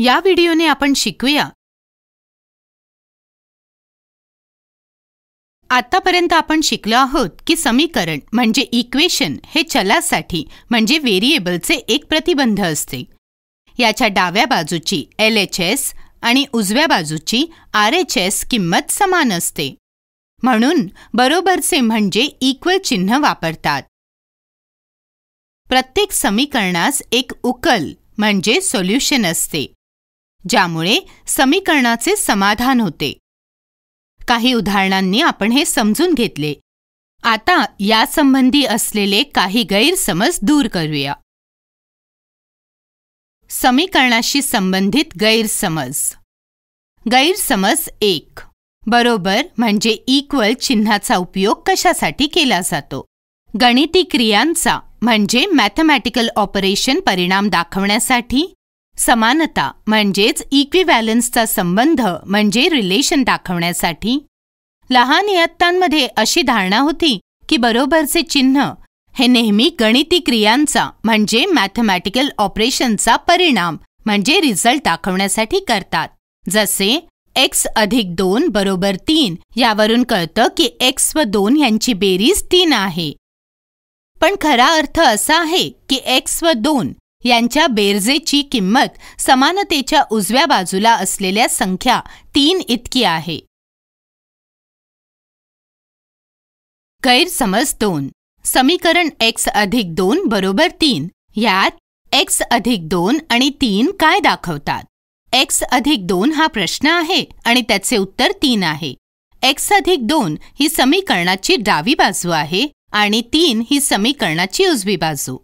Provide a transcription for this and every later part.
या व्हिडिओने आपण शिकूया आतापर्यंत आपण शिकलो आहोत की समीकरण म्हणजे इक्वेशन हे चलासाठी म्हणजे व्हेरिएबलचे एक प्रतिबंध असते याच्या डाव्या बाजूची एल एच एस आणि उजव्या बाजूची आर एच एस किंमत समान असते म्हणून बरोबरचे म्हणजे इक्वल चिन्ह वापरतात प्रत्येक समीकरणास एक उकल म्हणजे सोल्युशन असते ज्यामुळे समीकरणाचे समाधान होते काही उदाहरणांनी आपण हे समजून घेतले आता यासंबंधी असलेले काही गैरसमज दूर करूया समीकरणाशी संबंधित गैरसमज गैरसमज एक बरोबर म्हणजे इक्वल चिन्हाचा उपयोग कशासाठी केला जातो गणिती क्रियांचा म्हणजे मॅथमॅटिकल ऑपरेशन परिणाम दाखवण्यासाठी समानता म्हणजेच इक्विव्हॅलन्सचा संबंध म्हणजे रिलेशन दाखवण्यासाठी लहान इयत्तांमध्ये अशी धारणा होती की बरोबरचे चिन्ह हे नेहमी गणिती क्रियांचा म्हणजे मॅथमॅटिकल ऑपरेशनचा परिणाम म्हणजे रिझल्ट दाखवण्यासाठी करतात जसे एक्स अधिक दोन बरोबर तीन यावरून कळतं की एक्स व दोन यांची बेरीज तीन आहे पण खरा अर्थ असा आहे की एक्स व दोन यांच्या बेरजेची किंमत समानतेच्या उजव्या बाजूला असलेल्या संख्या तीन इतकी आहे गैरसमज दोन समीकरण एक्स अधिक दोन बरोबर तीन यात एक्स अधिक दोन आणि तीन काय दाखवतात एक्स अधिक दोन हा प्रश्न आहे आणि त्याचे उत्तर तीन आहे एक्स अधिक दोन ही समीकरणाची डावी बाजू आहे आणि तीन ही समीकरणाची उजवी बाजू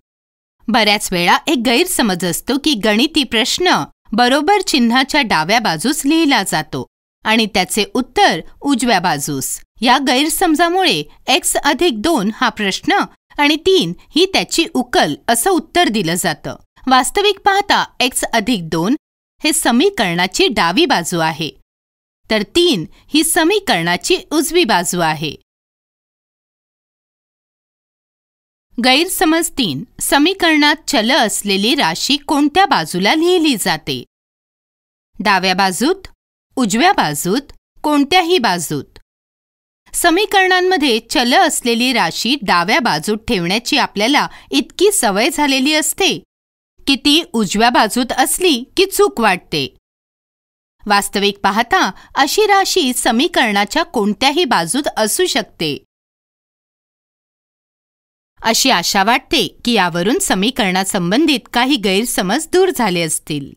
बऱ्याच वेळा एक गैरसमज असतो की गणिती प्रश्न बरोबर चिन्हाच्या डाव्या बाजूस लिहिला जातो आणि त्याचे उत्तर उजव्या बाजूस या गैरसमजामुळे एक्स अधिक दोन हा प्रश्न आणि तीन ही त्याची उकल असं उत्तर दिलं जातं वास्तविक पाहता एक्स अधिक दोन हे समीकरणाची डावी बाजू आहे तर तीन ही समीकरणाची उजवी बाजू आहे गैरसमज तीन समीकरणात चल असलेली राशी कोणत्या बाजूला लिहिली जाते डाव्या बाजूत उजव्या बाजूत कोणत्याही बाजूत समीकरणांमध्ये चल असलेली राशी डाव्या बाजूत ठेवण्याची आपल्याला इतकी सवय झालेली असते की ती उजव्या बाजूत असली की चूक वाटते वास्तविक पाहता अशी राशी समीकरणाच्या कोणत्याही बाजूत असू शकते अशी आशा वाटते की यावरून समीकरणासंबंधित काही गैरसमज दूर झाले असतील